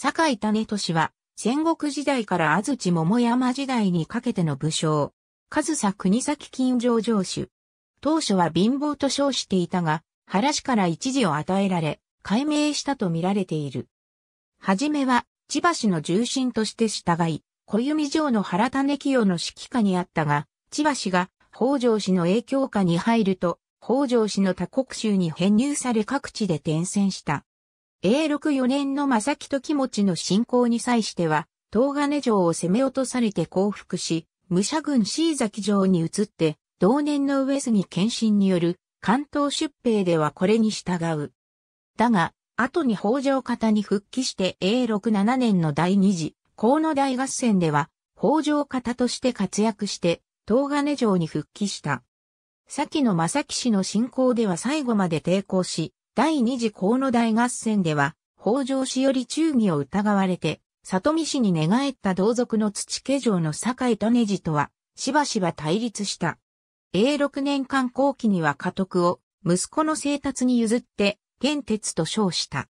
坂井種俊は、戦国時代から安土桃山時代にかけての武将、上佐国崎金城城主。当初は貧乏と称していたが、原氏から一時を与えられ、改名したと見られている。はじめは、千葉氏の重臣として従い、小弓城の原種清の指揮下にあったが、千葉氏が北条氏の影響下に入ると、北条氏の他国州に編入され各地で転戦した。永禄4年の正木時持の進行に際しては、東金城を攻め落とされて降伏し、武者軍椎崎城に移って、同年の上杉謙信による関東出兵ではこれに従う。だが、後に北条方に復帰して永禄7年の第二次、河野大合戦では、北条方として活躍して、東金城に復帰した。先の正木氏の進行では最後まで抵抗し、第二次河野大合戦では、北条氏より忠義を疑われて、里見氏に寝返った同族の土家城の酒井種子とは、しばしば対立した。永禄年間後期には家督を、息子の生達に譲って、玄鉄と称した。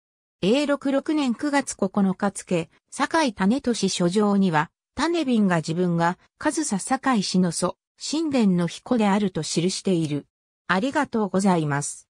永禄6年9月9日付、酒井種俊書状には、種瓶が自分が、上総酒井氏の祖、神殿の彦であると記している。ありがとうございます。